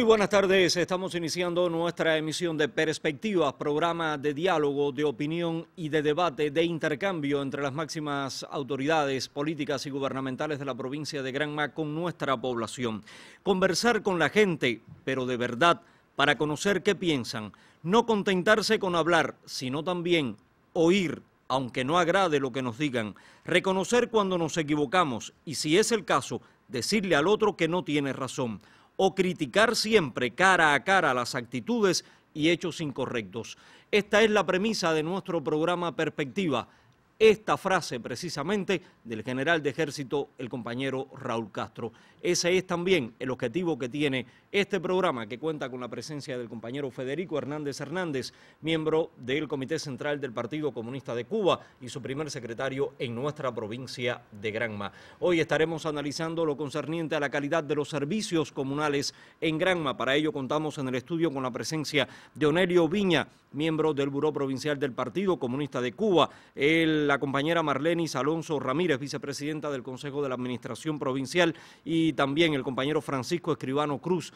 Muy buenas tardes, estamos iniciando nuestra emisión de Perspectivas, programa de diálogo, de opinión y de debate, de intercambio entre las máximas autoridades políticas y gubernamentales de la provincia de Granma con nuestra población. Conversar con la gente, pero de verdad, para conocer qué piensan. No contentarse con hablar, sino también oír, aunque no agrade lo que nos digan. Reconocer cuando nos equivocamos y si es el caso, decirle al otro que no tiene razón o criticar siempre cara a cara las actitudes y hechos incorrectos. Esta es la premisa de nuestro programa Perspectiva. Esta frase precisamente del general de ejército, el compañero Raúl Castro. Ese es también el objetivo que tiene este programa, que cuenta con la presencia del compañero Federico Hernández Hernández, miembro del Comité Central del Partido Comunista de Cuba y su primer secretario en nuestra provincia de Granma. Hoy estaremos analizando lo concerniente a la calidad de los servicios comunales en Granma. Para ello contamos en el estudio con la presencia de Onelio Viña, miembro del Buró Provincial del Partido Comunista de Cuba, la compañera Marlenis Alonso Ramírez, vicepresidenta del Consejo de la Administración Provincial y y también el compañero Francisco Escribano Cruz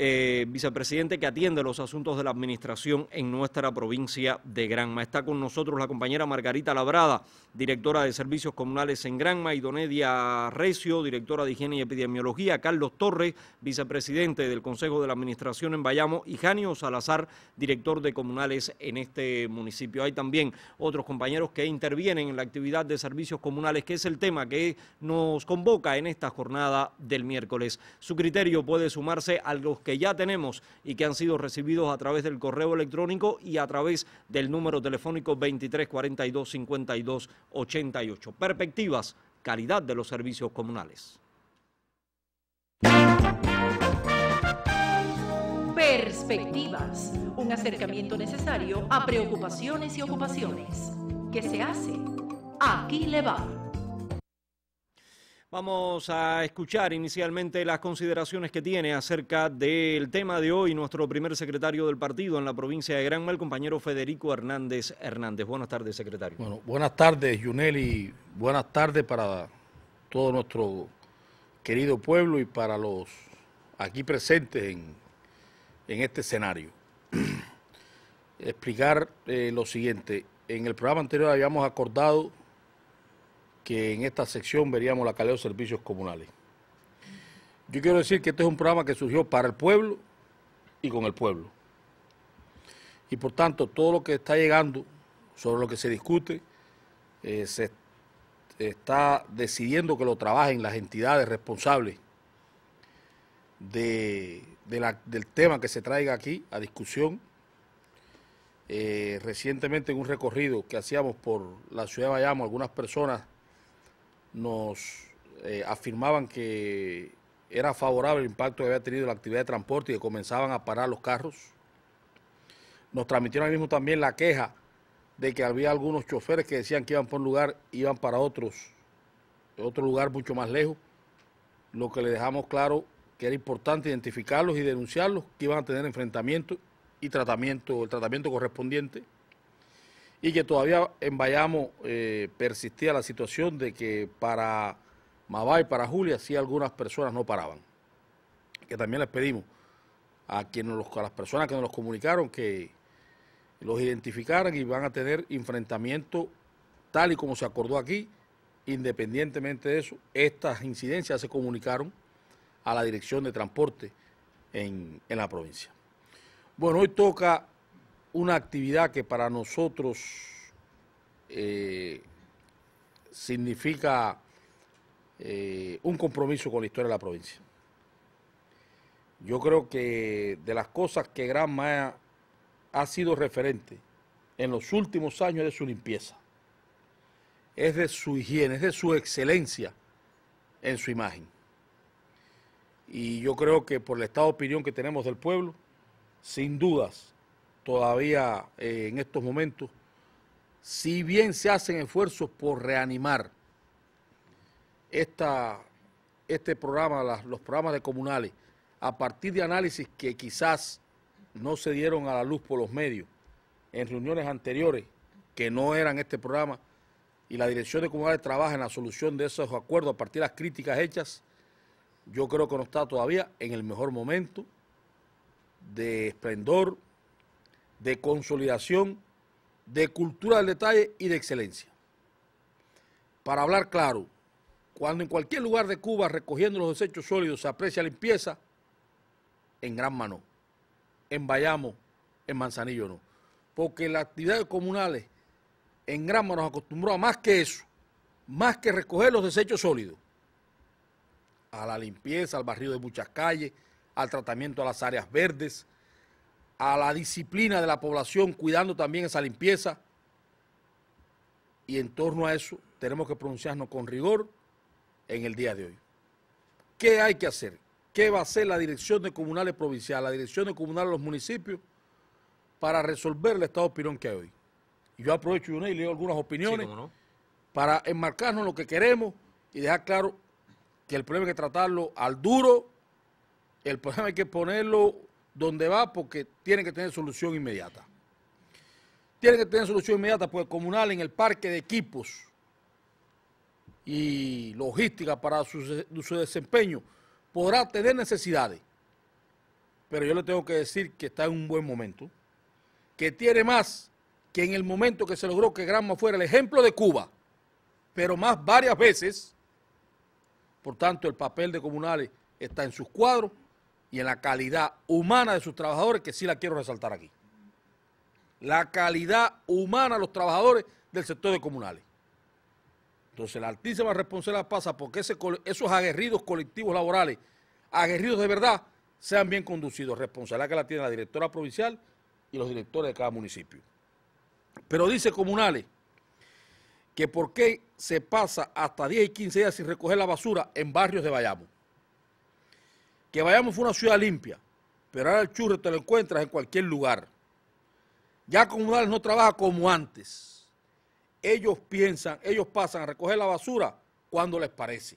eh, vicepresidente que atiende los asuntos de la administración en nuestra provincia de Granma. Está con nosotros la compañera Margarita Labrada, directora de Servicios Comunales en Granma, y Donedia Recio, directora de Higiene y Epidemiología, Carlos Torres, vicepresidente del Consejo de la Administración en Bayamo, y Janio Salazar, director de Comunales en este municipio. Hay también otros compañeros que intervienen en la actividad de servicios comunales, que es el tema que nos convoca en esta jornada del miércoles. Su criterio puede sumarse a los que ya tenemos y que han sido recibidos a través del correo electrónico y a través del número telefónico 42 52 88. Perspectivas, calidad de los servicios comunales. Perspectivas, un acercamiento necesario a preocupaciones y ocupaciones. ¿Qué se hace? Aquí le va. Vamos a escuchar inicialmente las consideraciones que tiene acerca del tema de hoy nuestro primer secretario del partido en la provincia de Granma, el compañero Federico Hernández Hernández. Buenas tardes, secretario. Bueno, buenas tardes, Yunel, y buenas tardes para todo nuestro querido pueblo y para los aquí presentes en, este escenario. Explicar eh, lo siguiente. En el programa anterior habíamos acordado que en esta sección veríamos la calidad de servicios comunales. Yo quiero decir que este es un programa que surgió para el pueblo y con el pueblo. Y por tanto, todo lo que está llegando, sobre lo que se discute, eh, se está decidiendo que lo trabajen las entidades responsables del tema que se traiga aquí a discusión. Eh, recientemente en un recorrido que hacíamos por la ciudad de Bayamo, algunas personas nos eh, afirmaban que era favorable el impacto que había tenido la actividad de transporte y que comenzaban a parar los carros. Nos transmitieron ahí mismo también la queja de que había algunos choferes que decían que iban por un lugar, iban para otros, otro lugar mucho más lejos, lo que le dejamos claro que era importante identificarlos y denunciarlos, que iban a tener enfrentamiento y tratamiento, el tratamiento correspondiente y que todavía en Bayamo eh, persistía la situación de que para Mabay, para Julia, sí algunas personas no paraban. Que también les pedimos a, quienes, a las personas que nos los comunicaron que los identificaran y van a tener enfrentamiento tal y como se acordó aquí. Independientemente de eso, estas incidencias se comunicaron a la Dirección de Transporte en, en la provincia. Bueno, hoy toca una actividad que para nosotros eh, significa eh, un compromiso con la historia de la provincia. Yo creo que de las cosas que Gran Maya ha sido referente en los últimos años es de su limpieza, es de su higiene, es de su excelencia en su imagen. Y yo creo que por el estado de opinión que tenemos del pueblo, sin dudas, todavía eh, en estos momentos, si bien se hacen esfuerzos por reanimar esta, este programa, los programas de comunales, a partir de análisis que quizás no se dieron a la luz por los medios en reuniones anteriores que no eran este programa y la Dirección de comunales trabaja en la solución de esos acuerdos a partir de las críticas hechas, yo creo que no está todavía en el mejor momento de esplendor, de consolidación, de cultura del detalle y de excelencia. Para hablar claro, cuando en cualquier lugar de Cuba recogiendo los desechos sólidos se aprecia limpieza, en Gran Mano, en Bayamo, en Manzanillo no. Porque las actividades comunales en Gran Mano nos acostumbró a más que eso, más que recoger los desechos sólidos, a la limpieza, al barrio de muchas calles, al tratamiento a las áreas verdes, a la disciplina de la población, cuidando también esa limpieza. Y en torno a eso tenemos que pronunciarnos con rigor en el día de hoy. ¿Qué hay que hacer? ¿Qué va a hacer la dirección de comunales Provinciales, la dirección de comunales de los municipios para resolver el estado de opinión que hay hoy? yo aprovecho y leo algunas opiniones para enmarcarnos en lo que queremos y dejar claro que el problema hay que tratarlo al duro, el problema hay que ponerlo donde va porque tiene que tener solución inmediata. Tiene que tener solución inmediata porque Comunal en el parque de equipos y logística para su, su desempeño podrá tener necesidades. Pero yo le tengo que decir que está en un buen momento, que tiene más que en el momento que se logró que Granma fuera el ejemplo de Cuba, pero más varias veces. Por tanto, el papel de comunales está en sus cuadros y en la calidad humana de sus trabajadores, que sí la quiero resaltar aquí. La calidad humana de los trabajadores del sector de comunales. Entonces la altísima responsabilidad pasa porque esos aguerridos colectivos laborales, aguerridos de verdad, sean bien conducidos, responsabilidad que la tiene la directora provincial y los directores de cada municipio. Pero dice comunales que por qué se pasa hasta 10 y 15 días sin recoger la basura en barrios de Bayamo que vayamos fue una ciudad limpia, pero ahora el churro te lo encuentras en cualquier lugar. Ya comunales no trabaja como antes. Ellos piensan, ellos pasan a recoger la basura cuando les parece.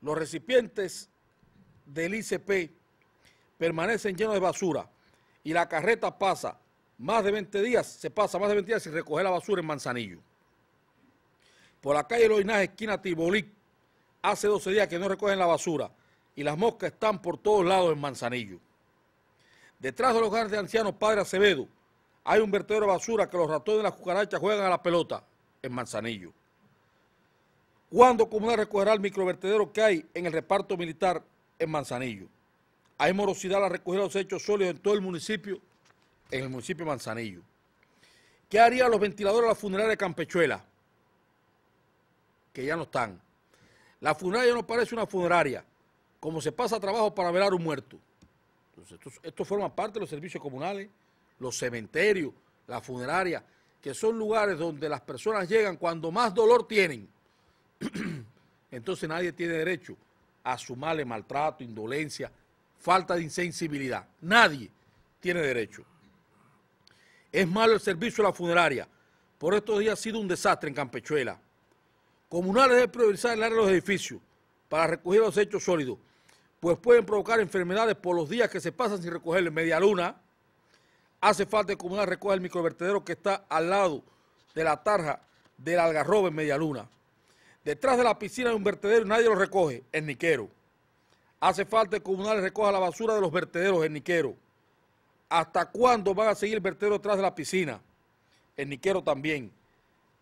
Los recipientes del ICP permanecen llenos de basura y la carreta pasa más de 20 días, se pasa más de 20 días sin recoger la basura en Manzanillo. Por la calle Loinás, esquina Tibolí, hace 12 días que no recogen la basura y las moscas están por todos lados en Manzanillo. Detrás del hogar de ancianos Padre Acevedo hay un vertedero de basura que los ratones de las cucarachas juegan a la pelota en Manzanillo. ¿Cuándo Comunal recogerá el microvertedero que hay en el reparto militar en Manzanillo? Hay morosidad a recoger los hechos sólidos en todo el municipio, en el municipio de Manzanillo. ¿Qué harían los ventiladores de la funeraria de Campechuela? Que ya no están. La funeraria no parece una funeraria como se pasa trabajo para velar un muerto. esto, forma parte de los servicios comunales, los cementerios, las funerarias, que son lugares donde las personas llegan cuando más dolor tienen. Entonces nadie tiene derecho a sumarle maltrato, indolencia, falta de insensibilidad. Nadie tiene derecho. Es malo el servicio a la funeraria. Por estos días ha sido un desastre en Campechuela. Comunales deben priorizar el área de los edificios para recoger los hechos sólidos pues pueden provocar enfermedades por los días que se pasan sin recoger media luna. Hace falta que comunal recoja el microvertedero que está al lado de la tarja del algarrobo en media luna. Detrás de la piscina hay un vertedero y nadie lo recoge, el niquero. Hace falta que el comunal recoja la basura de los vertederos, en niquero. ¿Hasta cuándo van a seguir el vertedero detrás de la piscina? en niquero también.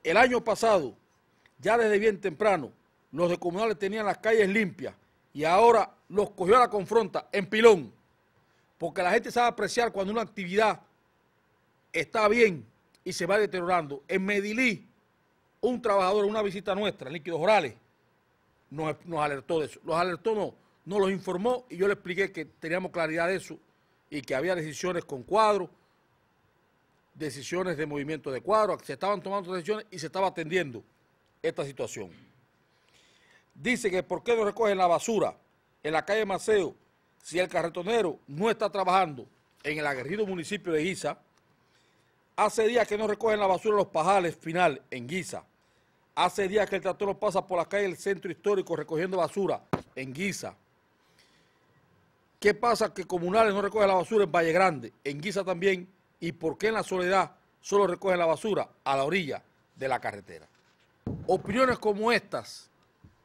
El año pasado, ya desde bien temprano, los comunales tenían las calles limpias y ahora los cogió a la confronta en pilón, porque la gente sabe apreciar cuando una actividad está bien y se va deteriorando. En Medilí, un trabajador, una visita nuestra, en Líquidos Orales, nos, alertó de eso. Los alertó no, no los informó y yo le expliqué que teníamos claridad de eso y que había decisiones con cuadros, decisiones de movimiento de cuadro... se estaban tomando decisiones y se estaba atendiendo esta situación. Dice que por qué no recogen la basura en la calle Maceo, si el carretonero no está trabajando en el aguerrido municipio de Guisa, hace días que no recogen la basura los pajales final en Guisa, hace días que el tractor no pasa por la calle del centro histórico recogiendo basura en Guisa, ¿Qué pasa que comunales no recogen la basura en Valle Grande, en Guisa también? ¿Y por qué en la soledad solo recogen la basura a la orilla de la carretera? Opiniones como estas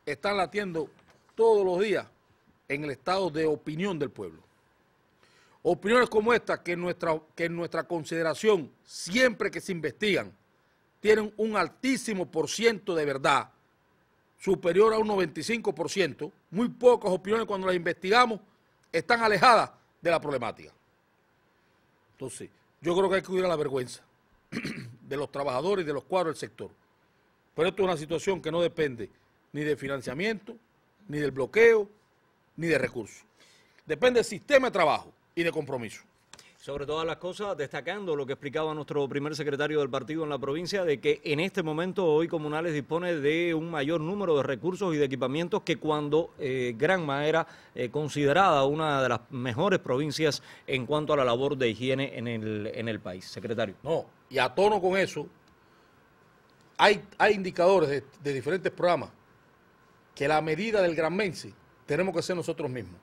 están latiendo todos los días en el estado de opinión del pueblo. Opiniones como esta, que en nuestra, que en nuestra consideración, siempre que se investigan, tienen un altísimo por ciento de verdad, superior a un 95%, muy pocas opiniones cuando las investigamos están alejadas de la problemática. Entonces, yo creo que hay que huir a la vergüenza de los trabajadores y de los cuadros del sector. Pero esto es una situación que no depende ni del financiamiento, ni del bloqueo, ni de recursos. Depende del sistema de trabajo y de compromiso. Sobre todas las cosas, destacando lo que explicaba nuestro primer secretario del partido en la provincia, de que en este momento hoy Comunales dispone de un mayor número de recursos y de equipamientos que cuando eh, Granma era eh, considerada una de las mejores provincias en cuanto a la labor de higiene en el, país. Secretario. No, y a tono con eso, hay, hay indicadores de, diferentes programas que la medida del Gran Granmense tenemos que ser nosotros mismos.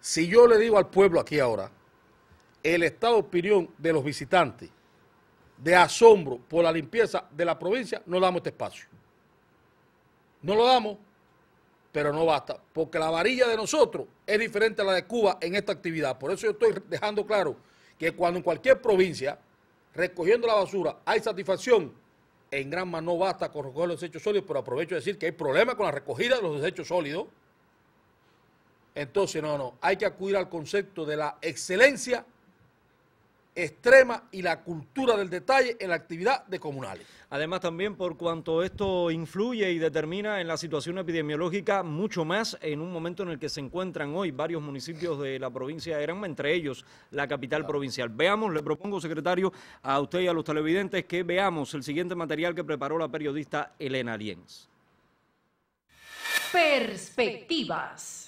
Si yo le digo al pueblo aquí ahora, el estado de opinión de los visitantes, de asombro por la limpieza de la provincia, no damos este espacio. No lo damos, pero no basta, porque la varilla de nosotros es diferente a la de Cuba en esta actividad. Por eso yo estoy dejando claro que cuando en cualquier provincia, recogiendo la basura, hay satisfacción, en Granma no basta con recoger los desechos sólidos, pero aprovecho de decir que hay problemas con la recogida de los desechos sólidos. Entonces, no, no, hay que acudir al concepto de la excelencia extrema y la cultura del detalle en la actividad de comunales. Además también por cuanto esto influye y determina en la situación epidemiológica mucho más en un momento en el que se encuentran hoy varios municipios de la provincia de Granma, entre ellos la capital provincial. Veamos, le propongo secretario a usted y a los televidentes que veamos el siguiente material que preparó la periodista Elena Liens. Perspectivas.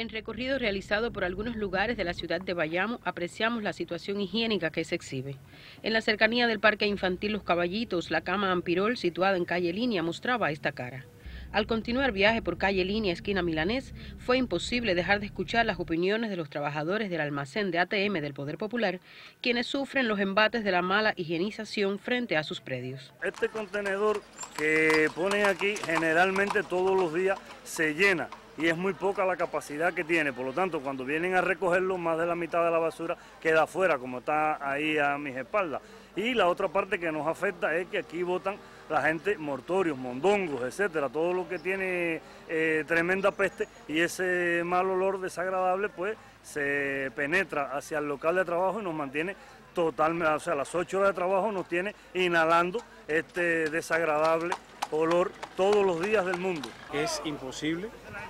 En recorrido realizado por algunos lugares de la ciudad de Bayamo, apreciamos la situación higiénica que se exhibe. En la cercanía del Parque Infantil Los Caballitos, la cama Ampirol, situada en calle Línea, mostraba esta cara. Al continuar viaje por calle Línea, esquina Milanés, fue imposible dejar de escuchar las opiniones de los trabajadores del almacén de ATM del Poder Popular, quienes sufren los embates de la mala higienización frente a sus predios. Este contenedor que ponen aquí generalmente todos los días se llena y es muy poca la capacidad que tiene. Por lo tanto, cuando vienen a recogerlo, más de la mitad de la basura queda afuera, como está ahí a mis espaldas. Y la otra parte que nos afecta es que aquí votan la gente mortorios, mondongos, etcétera, todo lo que tiene eh, tremenda peste y ese mal olor desagradable pues se penetra hacia el local de trabajo y nos mantiene totalmente, o sea, las ocho horas de trabajo nos tiene inhalando este desagradable olor todos los días del mundo. Es imposible.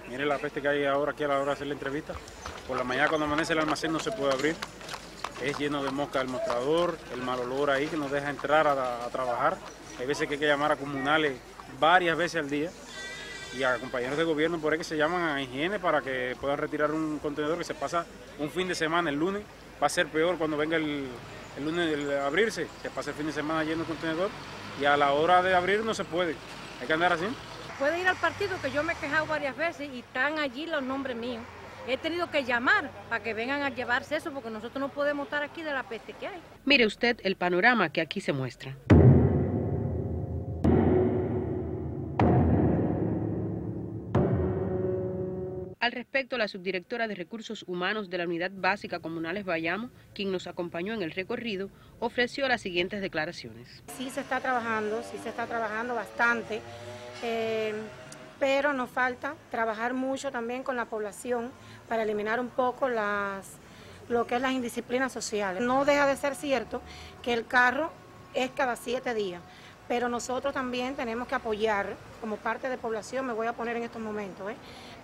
Mire la peste que hay ahora aquí a la hora de hacer la entrevista. Por la mañana cuando amanece el almacén no se puede abrir. Es lleno de mosca el mostrador, el mal olor ahí que nos deja entrar a, trabajar. Hay veces que hay que llamar a comunales varias veces al día y a compañeros de gobierno por ahí que se llaman a higiene para que puedan retirar un contenedor que se pasa un fin de semana el lunes. Va a ser peor cuando venga el, lunes el abrirse, se pasa el fin de semana lleno de contenedor y a la hora de abrir no se puede. Hay que andar así. Puede ir al partido, que yo me he quejado varias veces y están allí los nombres míos. He tenido que llamar para que vengan a llevarse eso porque nosotros no podemos estar aquí de la peste que hay. Mire usted el panorama que aquí se muestra. Respecto a la subdirectora de Recursos Humanos de la Unidad Básica Comunales Bayamo, quien nos acompañó en el recorrido, ofreció las siguientes declaraciones. Sí se está trabajando, sí se está trabajando bastante, eh, pero nos falta trabajar mucho también con la población para eliminar un poco las, lo que es las indisciplinas sociales. No deja de ser cierto que el carro es cada siete días, pero nosotros también tenemos que apoyar como parte de población, me voy a poner en estos momentos, ¿eh?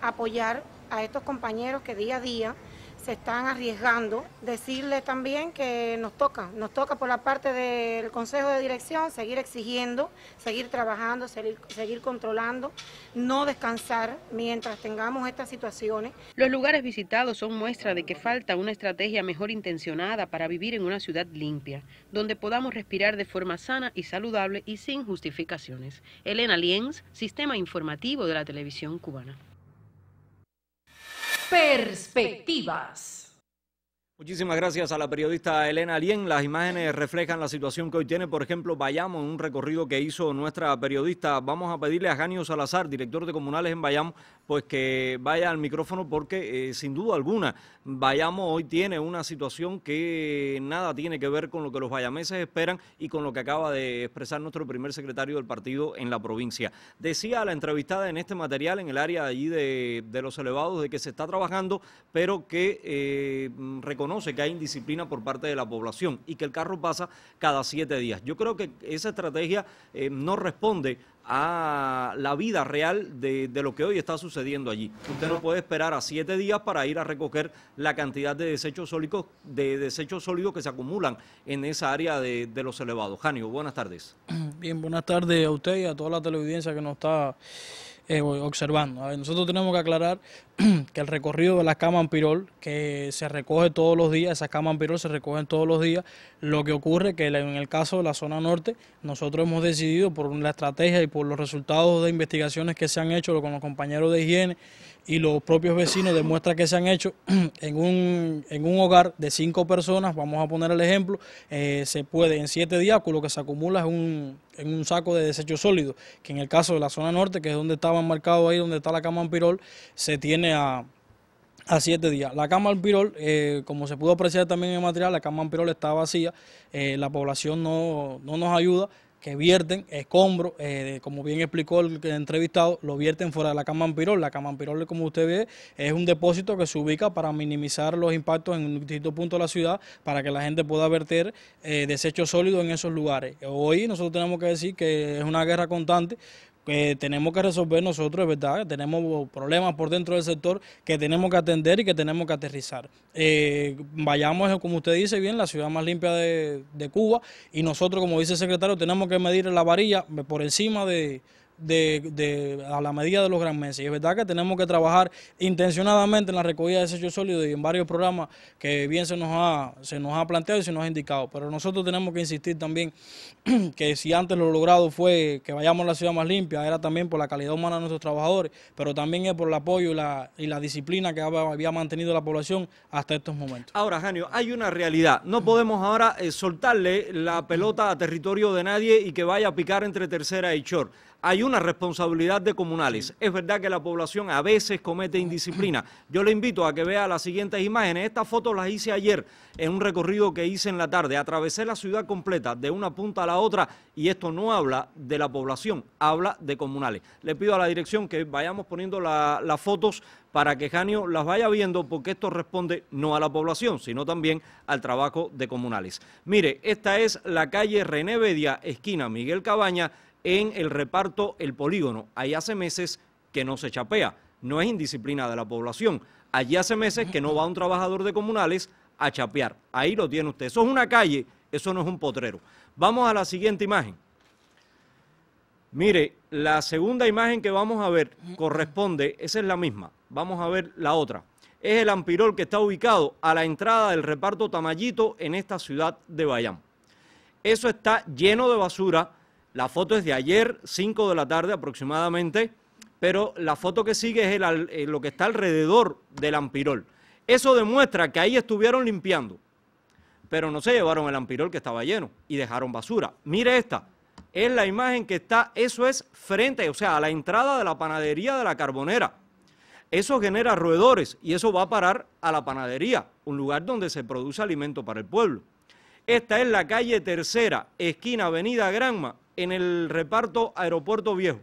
apoyar a estos compañeros que día a día se están arriesgando. Decirles también que nos toca, nos toca por la parte del Consejo de Dirección seguir exigiendo, seguir trabajando, seguir, seguir controlando, no descansar mientras tengamos estas situaciones. Los lugares visitados son muestra de que falta una estrategia mejor intencionada para vivir en una ciudad limpia, donde podamos respirar de forma sana y saludable y sin justificaciones. Elena Lienz, Sistema Informativo de la Televisión Cubana. Perspectivas. Muchísimas gracias a la periodista Elena Lien. Las imágenes reflejan la situación que hoy tiene, por ejemplo, Bayamo, en un recorrido que hizo nuestra periodista. Vamos a pedirle a Janio Salazar, director de comunales en Bayamo, pues que vaya al micrófono porque eh, sin duda alguna Bayamo hoy tiene una situación que nada tiene que ver con lo que los bayameses esperan y con lo que acaba de expresar nuestro primer secretario del partido en la provincia. Decía a la entrevistada en este material en el área allí de, los elevados de que se está trabajando, pero que eh, reconoce que hay indisciplina por parte de la población y que el carro pasa cada siete días. Yo creo que esa estrategia eh, no responde a la vida real de, lo que hoy está sucediendo allí. Usted no puede esperar a siete días para ir a recoger la cantidad de desechos sólidos, de que se acumulan en esa área de, de los elevados. Janio, buenas tardes. Bien, buenas tardes a usted y a toda la televidencia que nos está eh, observando. nosotros tenemos que aclarar que el recorrido de la cama Ampirol, que se recoge todos los días, esas camas Ampirol se recogen todos los días, lo que ocurre que en el caso de la zona norte, nosotros hemos decidido por la estrategia y por los resultados de investigaciones que se han hecho con los compañeros de higiene, y los propios vecinos demuestran que se han hecho en un, hogar de cinco personas, vamos a poner el ejemplo, eh, se puede en siete días, lo que se acumula es un, en un saco de desecho sólido, que en el caso de la zona norte, que es donde estaba enmarcado ahí, donde está la cama Ampirol, se tiene a a siete días. La cama Alpirol, eh, como se pudo apreciar también en material, la cama Pirol está vacía, eh, la población no, no nos ayuda, que vierten escombros, eh, como bien explicó el entrevistado, lo vierten fuera de la Camampirol. La Camampirol, como usted ve, es un depósito que se ubica para minimizar los impactos en distintos puntos de la ciudad, para que la gente pueda verter eh, desechos sólidos en esos lugares. Hoy nosotros tenemos que decir que es una guerra constante que eh, tenemos que resolver nosotros, ¿verdad? Tenemos problemas por dentro del sector que tenemos que atender y que tenemos que aterrizar. Eh, vayamos, como usted dice bien, la ciudad más limpia de, de Cuba y nosotros, como dice el secretario, tenemos que medir la varilla por encima de, a la medida de los gran meses. Y es verdad que tenemos que trabajar intencionadamente en la recogida de desechos sólidos y en varios programas que bien se nos ha, se nos ha planteado y se nos ha indicado. Pero nosotros tenemos que insistir también que si antes lo logrado fue que vayamos a la ciudad más limpia, era también por la calidad humana de nuestros trabajadores, pero también es por el apoyo y la, disciplina que había mantenido la población hasta estos momentos. Ahora, Janio, hay una realidad. No podemos ahora eh, soltarle la pelota a territorio de nadie y que vaya a picar entre tercera y short hay una responsabilidad de comunales. Es verdad que la población a veces comete indisciplina. Yo le invito a que vea las siguientes imágenes. Estas fotos las hice ayer en un recorrido que hice en la tarde. Atravesé la ciudad completa de una punta a la otra y esto no habla de la población, habla de comunales. Le pido a la dirección que vayamos poniendo las fotos para que Janio las vaya viendo, porque esto responde no a la población, sino también al trabajo de comunales. Mire, esta es la calle René Bedia, esquina Miguel Cabaña, en el reparto El Polígono. Ahí hace meses que no se chapea, no es indisciplina de la población. Allí hace meses que no va un trabajador de comunales a chapear. Ahí lo tiene usted. Eso es una calle, eso no es un potrero. Vamos a la siguiente imagen. Mire, la segunda imagen que vamos a ver corresponde, esa es la misma, vamos a ver la otra. Es el Ampirol que está ubicado a la entrada del reparto Tamayito en esta ciudad de Bayam... Eso está lleno de basura, la foto es de ayer, 5 de la tarde aproximadamente, pero la foto que sigue es eh, lo que está alrededor del Ampirol. Eso demuestra que ahí estuvieron limpiando, pero no se llevaron el Ampirol que estaba lleno y dejaron basura. Mire esta, es la imagen que está, eso es frente, o sea, a la entrada de la panadería de la Carbonera. Eso genera roedores y eso va a parar a la panadería, un lugar donde se produce alimento para el pueblo. Esta es la calle Tercera, esquina Avenida Granma, en el reparto Aeropuerto Viejo.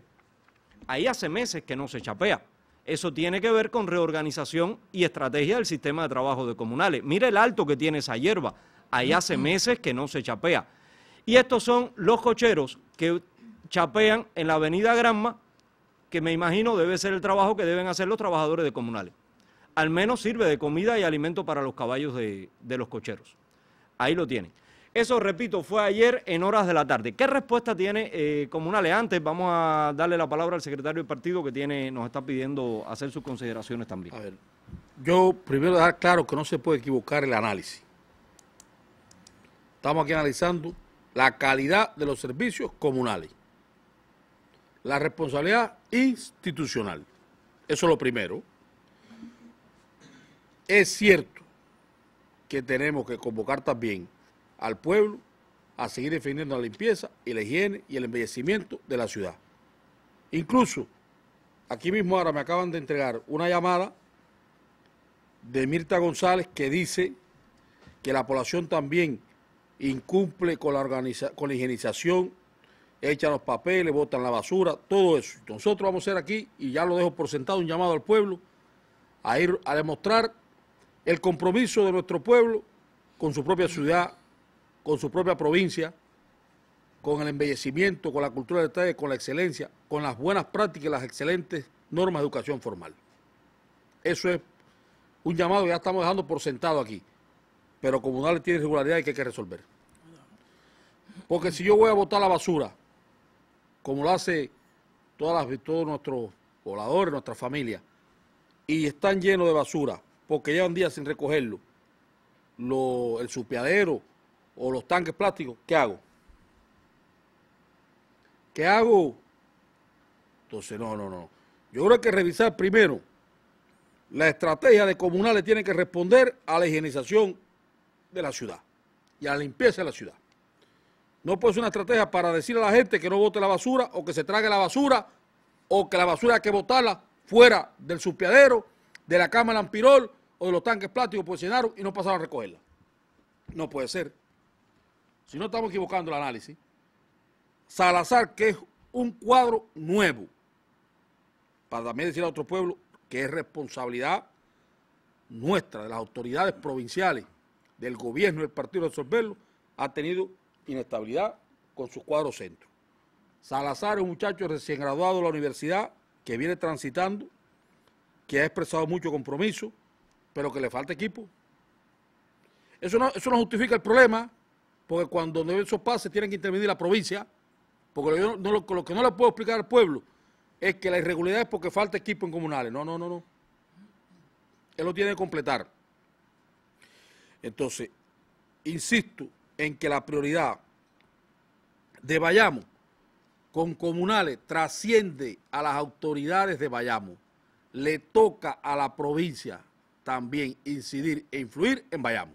Ahí hace meses que no se chapea. Eso tiene que ver con reorganización y estrategia del sistema de trabajo de comunales. Mira el alto que tiene esa hierba. Ahí hace meses que no se chapea. Y estos son los cocheros que chapean en la avenida Granma, que me imagino debe ser el trabajo que deben hacer los trabajadores de comunales. Al menos sirve de comida y alimento para los caballos de, de los cocheros. Ahí lo tienen. Eso, repito, fue ayer en horas de la tarde. ¿Qué respuesta tiene eh, Comunales? Antes vamos a darle la palabra al secretario del partido que tiene, nos está pidiendo hacer sus consideraciones también. A ver, yo primero dar claro que no se puede equivocar el análisis. Estamos aquí analizando la calidad de los servicios comunales, la responsabilidad institucional. Eso es lo primero. Es cierto que tenemos que convocar también al pueblo a seguir defendiendo la limpieza y la higiene y el embellecimiento de la ciudad. Incluso, aquí mismo ahora me acaban de entregar una llamada de Mirta González que dice que la población también incumple con la, con la higienización, echan los papeles, botan la basura, todo eso. Nosotros vamos a ser aquí, y ya lo dejo por sentado, un llamado al pueblo a ir a demostrar el compromiso de nuestro pueblo con su propia ciudad, con su propia provincia, con el embellecimiento, con la cultura de detalle, con la excelencia, con las buenas prácticas y las excelentes normas de educación formal. Eso es un llamado que ya estamos dejando por sentado aquí, pero comunales tiene y que hay que resolver. Porque si yo voy a botar la basura, como lo hace todas las, todos nuestros pobladores, nuestras familias, y están llenos de basura, porque llevan días sin recogerlo, el supeadero o los tanques plásticos, ¿qué hago? ¿Qué hago? Entonces, no, no, no. Yo creo que revisar primero la estrategia de comunales tiene que responder a la higienización de la ciudad y a la limpieza de la ciudad. No puede ser una estrategia para decir a la gente que no bote la basura o que se trague la basura o que la basura hay que botarla fuera del supeadero, de la cámara en ampirol de los tanques plásticos pues llenaron y no pasaron a recogerla. No puede ser. Si no estamos equivocando el análisis, Salazar, que es un cuadro nuevo, para también decir a otro pueblo que es responsabilidad nuestra, de las autoridades provinciales, del gobierno del partido de resolverlo, ha tenido inestabilidad con su cuadro centro. Salazar es un muchacho recién graduado de la universidad que viene transitando, que ha expresado mucho compromiso, pero que le falta equipo. Eso no, eso no justifica el problema, porque cuando esos pases tienen que intervenir la provincia, porque lo, lo que no le puedo explicar al pueblo es que la irregularidad es porque falta equipo en comunales. No, no, no, no. Él lo tiene que completar. Entonces, insisto en que la prioridad de Bayamo con comunales trasciende a las autoridades de Bayamo. Le toca a la provincia también incidir e influir en Bayamo.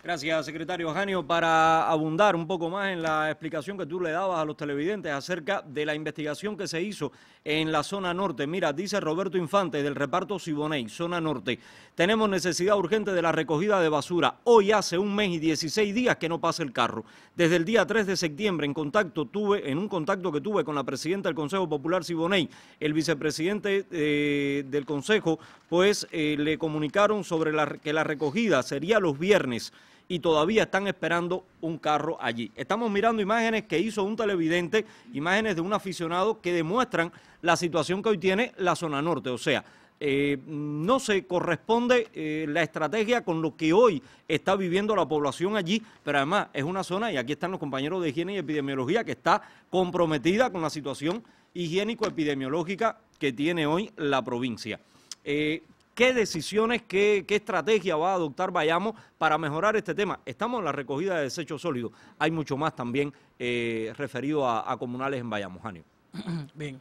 Gracias, secretario Janio. Para abundar un poco más en la explicación que tú le dabas a los televidentes acerca de la investigación que se hizo en la zona norte. Mira, dice Roberto Infante del reparto Siboney, zona norte. Tenemos necesidad urgente de la recogida de basura. Hoy hace un mes y 16 días que no pasa el carro. Desde el día 3 de septiembre en contacto tuve, en un contacto que tuve con la presidenta del Consejo Popular Siboney, el vicepresidente eh, del Consejo, pues eh, le comunicaron sobre que la recogida sería los viernes y todavía están esperando un carro allí. Estamos mirando imágenes que hizo un televidente, imágenes de un aficionado que demuestran la situación que hoy tiene la zona norte. O sea, eh, no se corresponde eh, la estrategia con lo que hoy está viviendo la población allí, pero además es una zona, y aquí están los compañeros de higiene y epidemiología, que está comprometida con la situación higiénico-epidemiológica que tiene hoy la provincia. Eh, qué decisiones, qué, estrategia va a adoptar Bayamo para mejorar este tema. Estamos en la recogida de desechos sólidos. Hay mucho más también eh, referido a, comunales en Bayamo, Janio. Bien.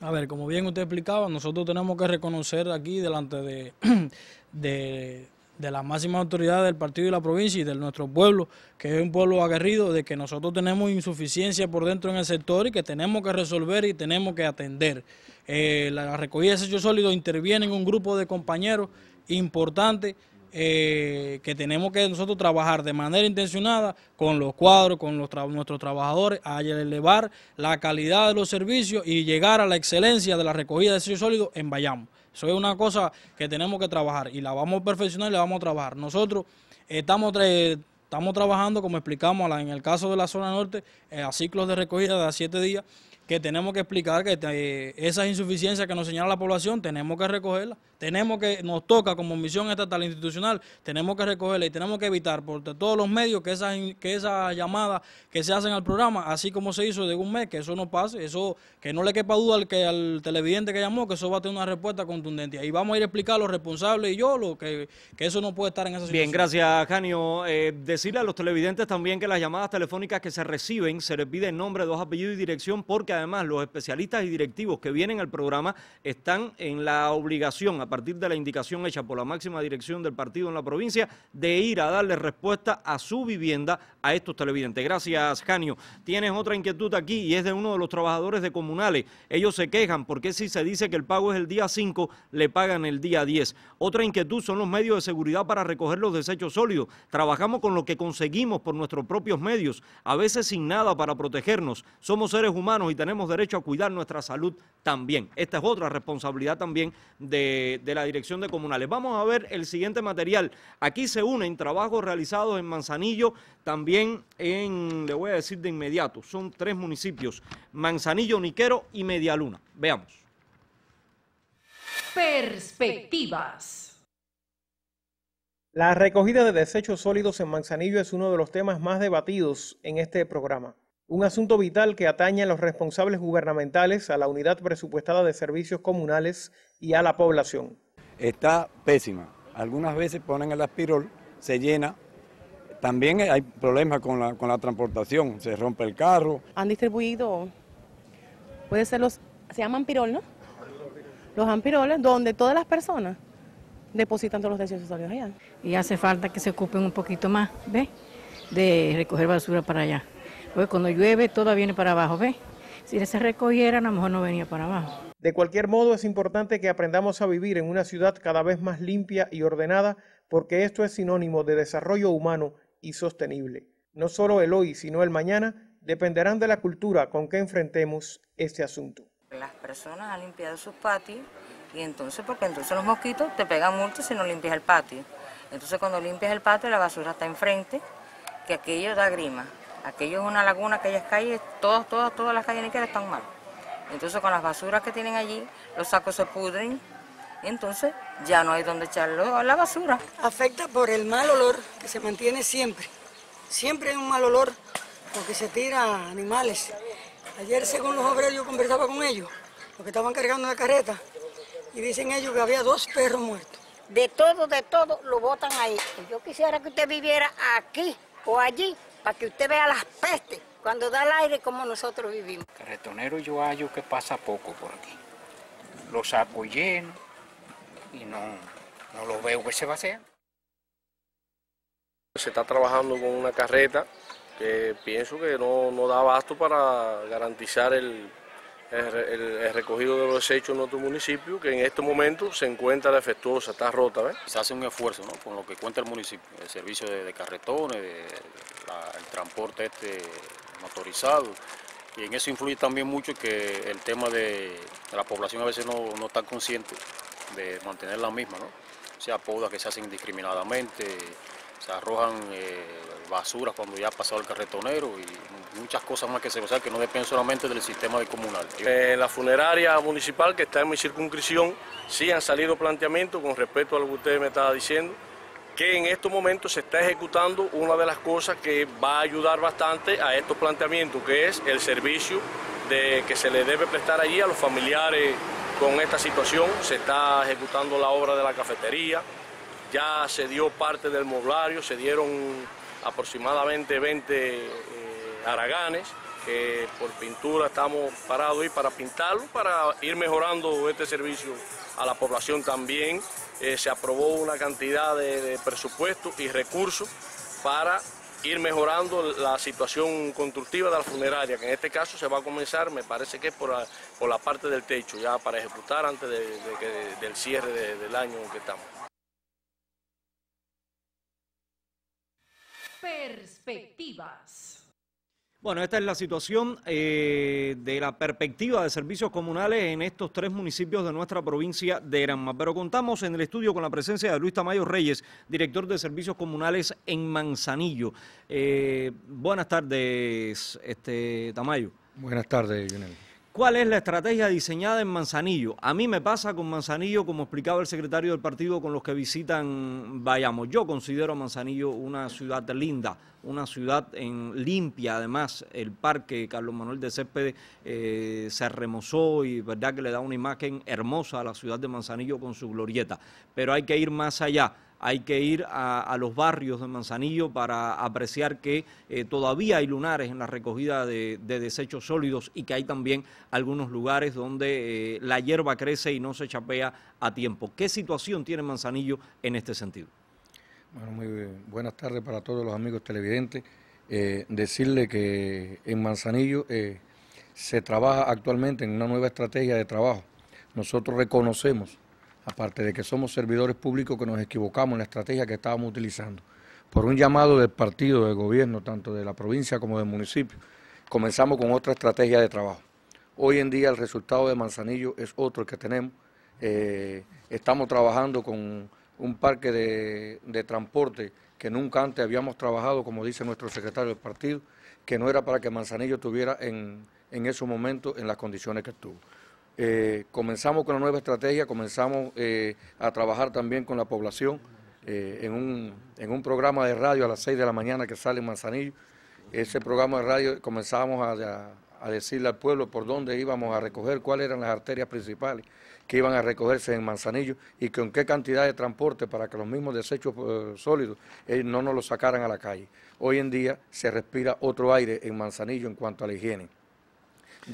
A ver, como bien usted explicaba, nosotros tenemos que reconocer aquí delante de, de de las máximas autoridades del partido y la provincia y de nuestro pueblo, que es un pueblo aguerrido, de que nosotros tenemos insuficiencia por dentro en el sector y que tenemos que resolver y tenemos que atender. Eh, la recogida de desechos sólidos interviene en un grupo de compañeros importante eh, que tenemos que nosotros trabajar de manera intencionada con los cuadros, con los nuestros trabajadores, a elevar la calidad de los servicios y llegar a la excelencia de la recogida de desechos sólidos en Bayamo. Eso es una cosa que tenemos que trabajar y la vamos a perfeccionar y la vamos a trabajar. Nosotros estamos, estamos trabajando, como explicamos en el caso de la zona norte, eh, a ciclos de recogida de siete días, que tenemos que explicar que eh, esas insuficiencias que nos señala la población tenemos que recogerlas tenemos que, nos toca como misión estatal e institucional, tenemos que recogerla y tenemos que evitar por todos los medios que esas, que esas llamadas que se hacen al programa, así como se hizo de un mes, que eso no pase, eso, que no le quepa duda al, que, al televidente que llamó, que eso va a tener una respuesta contundente. Ahí vamos a ir a explicar a los responsables y yo lo que, eso no puede estar en esa situación. Bien, gracias, Janio. Eh, decirle a los televidentes también que las llamadas telefónicas que se reciben se les pide nombre, dos apellidos y dirección, porque además los especialistas y directivos que vienen al programa están en la obligación a partir de la indicación hecha por la máxima dirección del partido en la provincia, de ir a darle respuesta a su vivienda a estos televidentes. Gracias, Janio. Tienes otra inquietud aquí y es de uno de los trabajadores de comunales. Ellos se quejan porque si se dice que el pago es el día 5, le pagan el día 10. Otra inquietud son los medios de seguridad para recoger los desechos sólidos. Trabajamos con lo que conseguimos por nuestros propios medios, a veces sin nada para protegernos. Somos seres humanos y tenemos derecho a cuidar nuestra salud también. Esta es otra responsabilidad también de eh, de, la Dirección de Comunales. Vamos a ver el siguiente material. Aquí se unen trabajos realizados en Manzanillo, también en, le voy a decir de inmediato, son tres municipios, Manzanillo, Niquero y Medialuna. Veamos. Perspectivas. La recogida de desechos sólidos en Manzanillo es uno de los temas más debatidos en este programa un asunto vital que atañe a los responsables gubernamentales, a la unidad presupuestada de servicios comunales y a la población. Está pésima. Algunas veces ponen el aspirol, se llena. También hay problemas con la, con la transportación, se rompe el carro. Han distribuido, puede ser los, se llama ampirol, ¿no? Los ampiroles, donde todas las personas depositan todos los desechos allá. Y hace falta que se ocupen un poquito más, ¿ves? De recoger basura para allá. Porque cuando llueve todo viene para abajo, ¿ves? Si se recogiera, a lo mejor no venía para abajo. De cualquier modo, es importante que aprendamos a vivir en una ciudad cada vez más limpia y ordenada, porque esto es sinónimo de desarrollo humano y sostenible. No solo el hoy, sino el mañana dependerán de la cultura con que enfrentemos este asunto. Las personas han limpiado sus patios y entonces, porque entonces los mosquitos te pegan mucho si no limpias el patio. Entonces cuando limpias el patio la basura está enfrente, que aquello da grima. Aquello es una laguna, aquellas calles, todas, todas, todas las calles de están mal. Entonces con las basuras que tienen allí, los sacos se pudren, y entonces ya no hay donde echarlo la basura. Afecta por el mal olor que se mantiene siempre. Siempre hay un mal olor porque se tira animales. Ayer según los obreros yo conversaba con ellos, porque estaban cargando la carreta, y dicen ellos que había dos perros muertos. De todo, de todo lo botan ahí. Yo quisiera que usted viviera aquí o allí, para que usted vea las pestes cuando da el aire como nosotros vivimos. Carretonero yo hallo ah, que pasa poco por aquí. ...los saco lleno y no, no lo veo que se vacía. Se está trabajando con una carreta que pienso que no, no da abasto para garantizar el el, recogido de los desechos en otro municipio, que en este momento se encuentra defectuosa, está rota. Se hace un esfuerzo con lo que cuenta el municipio, el servicio de, carretones, el transporte este motorizado. Y en eso influye también mucho que el tema de, la población a veces no, no, está consciente de mantener la misma, ¿no? apoda que se hacen indiscriminadamente, se arrojan eh, basuras cuando ya ha pasado el carretonero y muchas cosas más que se sea que no dependen solamente del sistema de comunal. En eh, la funeraria municipal que está en mi circunscripción sí han salido planteamientos con respecto a lo que usted me estaba diciendo, que en estos momentos se está ejecutando una de las cosas que va a ayudar bastante a estos planteamientos, que es el servicio de, que se le debe prestar allí a los familiares con esta situación. Se está ejecutando la obra de la cafetería, ya se dio parte del moblario, se dieron aproximadamente 20 Araganes, que por pintura estamos parados y para pintarlo, para ir mejorando este servicio a la población también. Eh, se aprobó una cantidad de, presupuesto presupuestos y recursos para ir mejorando la situación constructiva de la funeraria, que en este caso se va a comenzar, me parece que es por la, parte del techo, ya para ejecutar antes del cierre del año en que estamos. Perspectivas. Bueno, esta es la situación eh, de la perspectiva de servicios comunales en estos tres municipios de nuestra provincia de Granma. Pero contamos en el estudio con la presencia de Luis Tamayo Reyes, director de servicios comunales en Manzanillo. Eh, buenas tardes, este Tamayo. Buenas tardes, Lionel. ¿Cuál es la estrategia diseñada en Manzanillo? A mí me pasa con Manzanillo, como explicaba el secretario del partido, con los que visitan Vayamos. Yo considero a Manzanillo una ciudad linda, una ciudad en limpia. Además, el parque Carlos Manuel de Céspedes eh, se remozó y verdad que le da una imagen hermosa a la ciudad de Manzanillo con su glorieta. Pero hay que ir más allá hay que ir a, los barrios de Manzanillo para apreciar que eh, todavía hay lunares en la recogida de, desechos sólidos y que hay también algunos lugares donde eh, la hierba crece y no se chapea a tiempo. ¿Qué situación tiene Manzanillo en este sentido? Bueno, muy buenas tardes para todos los amigos televidentes. Eh, decirle que en Manzanillo se trabaja actualmente en una nueva estrategia de trabajo. Nosotros reconocemos aparte de que somos servidores públicos que nos equivocamos en la estrategia que estábamos utilizando, por un llamado del partido, de gobierno, tanto de la provincia como del municipio, comenzamos con otra estrategia de trabajo. Hoy en día el resultado de Manzanillo es otro que tenemos. Eh, estamos trabajando con un parque de, transporte que nunca antes habíamos trabajado, como dice nuestro secretario del partido, que no era para que Manzanillo estuviera en, en esos momentos en las condiciones que estuvo. Eh, comenzamos con la nueva estrategia, comenzamos eh, a trabajar también con la población eh, en, un, programa de radio a las 6 de la mañana que sale en Manzanillo. Ese programa de radio comenzamos a, decirle al pueblo por dónde íbamos a recoger, cuáles eran las arterias principales que iban a recogerse en Manzanillo y con qué cantidad de transporte para que los mismos desechos sólidos no nos los sacaran a la calle. Hoy en día se respira otro aire en Manzanillo en cuanto a la higiene.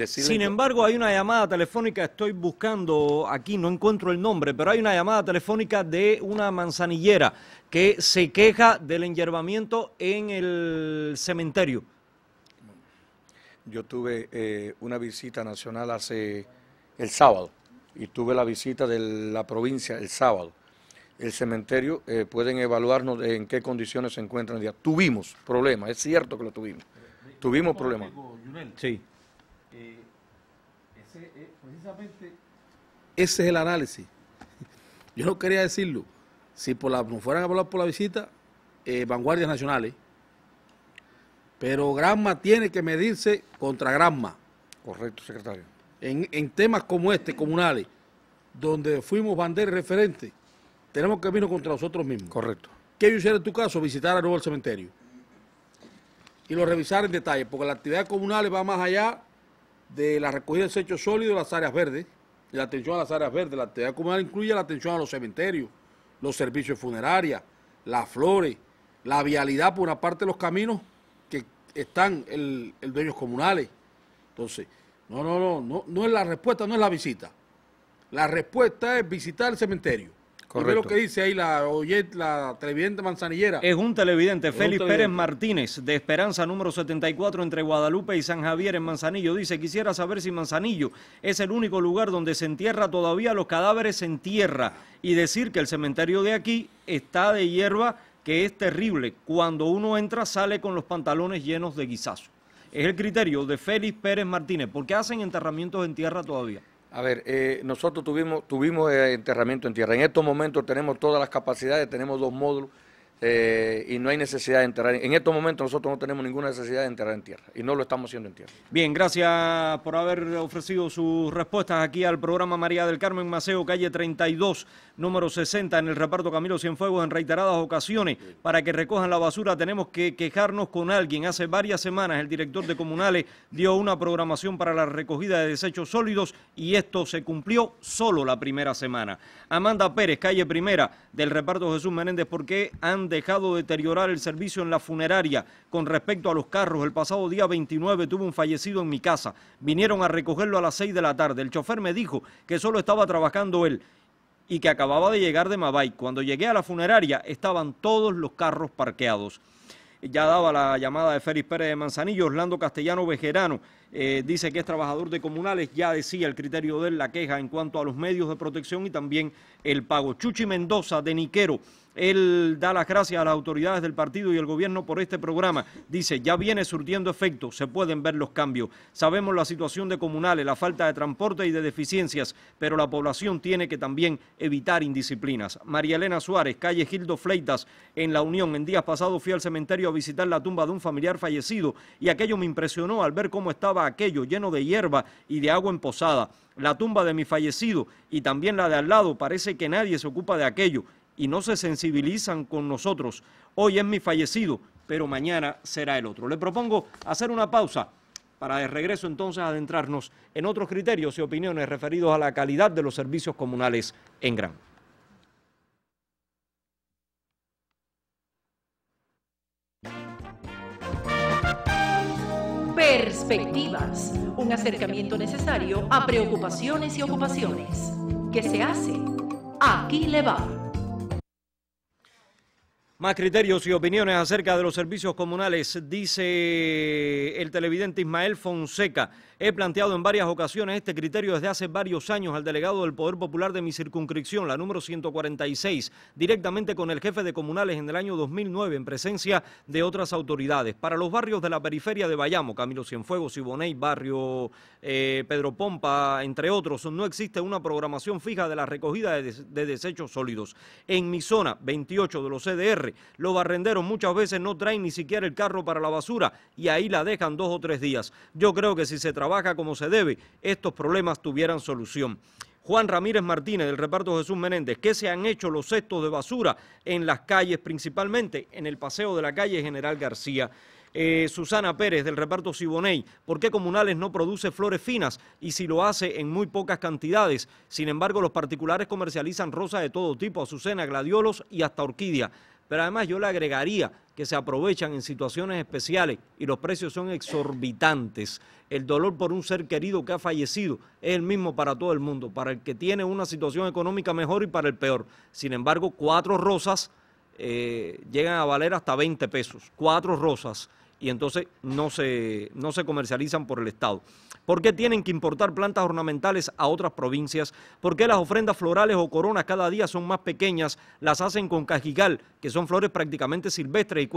Sin embargo, hay una llamada telefónica, estoy buscando aquí, no encuentro el nombre, pero hay una llamada telefónica de una manzanillera que se queja del enyerbamiento en el cementerio. Yo tuve eh, una visita nacional hace el sábado y tuve la visita de la provincia el sábado. El cementerio eh, pueden evaluarnos en qué condiciones se encuentran. Tuvimos problemas, es cierto que lo tuvimos. Tuvimos problemas. Sí ese, precisamente es el análisis. Yo no quería decirlo. Si por la, nos fueran a hablar por la visita, eh, vanguardias nacionales. Pero Granma tiene que medirse contra Granma. Correcto, secretario. En, temas como este, comunales, donde fuimos bandera y referente, tenemos que irnos contra nosotros mismos. Correcto. ¿Qué yo hiciera en tu caso? Visitar a nuevo el cementerio. Y lo revisar en detalle, porque la actividad comunal va más allá de la recogida de desechos sólidos de las áreas verdes, la atención a las áreas verdes. La actividad comunal incluye la atención a los cementerios, los servicios funerarios, las flores, la vialidad por una parte de los caminos que están el, el dueños comunales. Entonces, no, no, no, no, no es la respuesta, no es la visita. La respuesta es visitar el cementerio. Correcto. lo que dice ahí la, televidente manzanillera? Es un televidente, Félix Pérez Martínez, de Esperanza número 74, entre Guadalupe y San Javier, en Manzanillo. Dice, quisiera saber si Manzanillo es el único lugar donde se entierra todavía los cadáveres en tierra y decir que el cementerio de aquí está de hierba que es terrible. Cuando uno entra sale con los pantalones llenos de guisazo. Es el criterio de Félix Pérez Martínez. ¿Por qué hacen enterramientos en tierra todavía? A ver, eh, nosotros tuvimos eh, enterramiento en tierra. En estos momentos tenemos todas las capacidades, tenemos dos módulos eh, y no hay necesidad de enterrar. En estos momentos nosotros no tenemos ninguna necesidad de enterrar en tierra y no lo estamos haciendo en tierra. Bien, gracias por haber ofrecido sus respuestas aquí al programa María del Carmen Maceo, calle 32, número 60, en el reparto Camilo Cienfuegos, en reiteradas ocasiones. Para que recojan la basura tenemos que quejarnos con alguien. Hace varias semanas el director de comunales dio una programación para la recogida de desechos sólidos y esto se cumplió solo la primera semana. Amanda Pérez, calle primera del reparto Jesús Menéndez, qué han dejado deteriorar el servicio en la funeraria. Con respecto a los carros, el pasado día 29 tuve un fallecido en mi casa. Vinieron a recogerlo a las 6 de la tarde. El chofer me dijo que solo estaba trabajando él y que acababa de llegar de Mabay. Cuando llegué a la funeraria estaban todos los carros parqueados. Ya daba la llamada de Félix Pérez de Manzanillo, Orlando Castellano Vejerano, eh, dice que es trabajador de comunales, ya decía el criterio de él, la queja en cuanto a los medios de protección y también el pago. Chuchi Mendoza de Niquero él da las gracias a las autoridades del partido y el gobierno por este programa. Dice, ya viene surtiendo efecto, se pueden ver los cambios. Sabemos la situación de comunales, la falta de transporte y de deficiencias, pero la población tiene que también evitar indisciplinas. María Elena Suárez, calle Gildo Fleitas, en La Unión. En días pasados fui al cementerio a visitar la tumba de un familiar fallecido y aquello me impresionó al ver cómo estaba aquello lleno de hierba y de agua emposada. La tumba de mi fallecido y también la de al lado, parece que nadie se ocupa de aquello y no se sensibilizan con nosotros. Hoy es mi fallecido, pero mañana será el otro. Le propongo hacer una pausa para de regreso entonces adentrarnos en otros criterios y opiniones referidos a la calidad de los servicios comunales en Gran. Perspectivas, un acercamiento necesario a preocupaciones y ocupaciones. ¿Qué se hace? Aquí le va. Más criterios y opiniones acerca de los servicios comunales, dice el televidente Ismael Fonseca. He planteado en varias ocasiones este criterio desde hace varios años al delegado del Poder Popular de mi circunscripción, la número 146, directamente con el jefe de comunales en el año 2009 en presencia de otras autoridades. Para los barrios de la periferia de Bayamo, Camilo Cienfuegos, Siboney, Barrio eh, Pedro Pompa, entre otros, no existe una programación fija de la recogida de, de desechos sólidos. En mi zona, 28 de los CDR, los barrenderos muchas veces no traen ni siquiera el carro para la basura y ahí la dejan dos o tres días. Yo creo que si se trabaja baja como se debe, estos problemas tuvieran solución. Juan Ramírez Martínez del reparto Jesús Menéndez, ¿qué se han hecho los cestos de basura en las calles, principalmente en el paseo de la calle General García? Eh, Susana Pérez del reparto Siboney, ¿por qué Comunales no produce flores finas y si lo hace en muy pocas cantidades? Sin embargo, los particulares comercializan rosas de todo tipo, azucena, gladiolos y hasta orquídea pero además yo le agregaría que se aprovechan en situaciones especiales y los precios son exorbitantes. El dolor por un ser querido que ha fallecido es el mismo para todo el mundo, para el que tiene una situación económica mejor y para el peor. Sin embargo, cuatro rosas eh, llegan a valer hasta 20 pesos, cuatro rosas, y entonces no se, no se comercializan por el Estado. ¿Por qué tienen que importar plantas ornamentales a otras provincias? ¿Por qué las ofrendas florales o coronas cada día son más pequeñas? Las hacen con cajigal, que son flores prácticamente silvestres y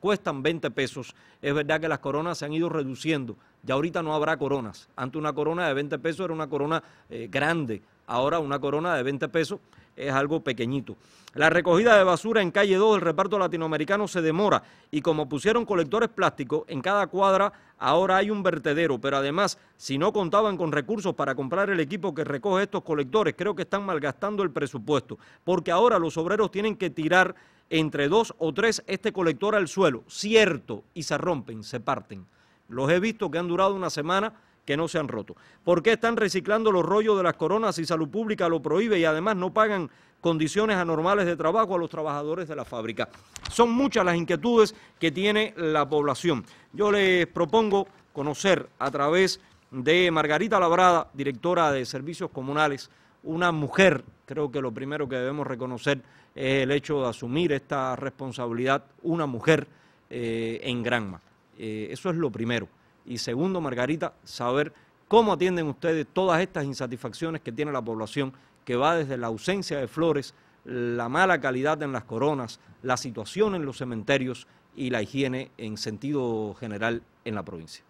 cuestan 20 pesos. Es verdad que las coronas se han ido reduciendo. Ya ahorita no habrá coronas. Antes una corona de 20 pesos era una corona eh, grande. Ahora una corona de 20 pesos es algo pequeñito. La recogida de basura en calle 2 del reparto latinoamericano se demora y como pusieron colectores plásticos, en cada cuadra ahora hay un vertedero, pero además, si no contaban con recursos para comprar el equipo que recoge estos colectores, creo que están malgastando el presupuesto, porque ahora los obreros tienen que tirar entre dos o tres este colector al suelo, cierto, y se rompen, se parten. Los he visto que han durado una semana que no se han roto. ¿Por qué están reciclando los rollos de las coronas si salud pública lo prohíbe y además no pagan condiciones anormales de trabajo a los trabajadores de la fábrica? Son muchas las inquietudes que tiene la población. Yo les propongo conocer a través de Margarita Labrada, directora de Servicios Comunales, una mujer, creo que lo primero que debemos reconocer es el hecho de asumir esta responsabilidad, una mujer eh, en Granma. Eh, eso es lo primero. Y segundo, Margarita, saber cómo atienden ustedes todas estas insatisfacciones que tiene la población, que va desde la ausencia de flores, la mala calidad en las coronas, la situación en los cementerios y la higiene en sentido general en la provincia.